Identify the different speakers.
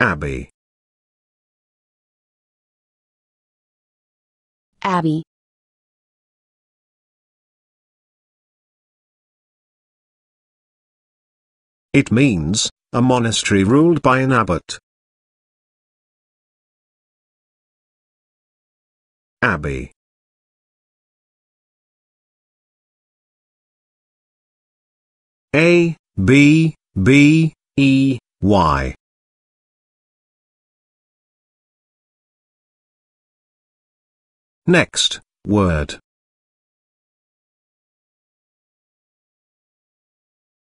Speaker 1: Abby. Abby. It means, a monastery ruled by an abbot. Abbey. A, B, B, E, Y. Next, word,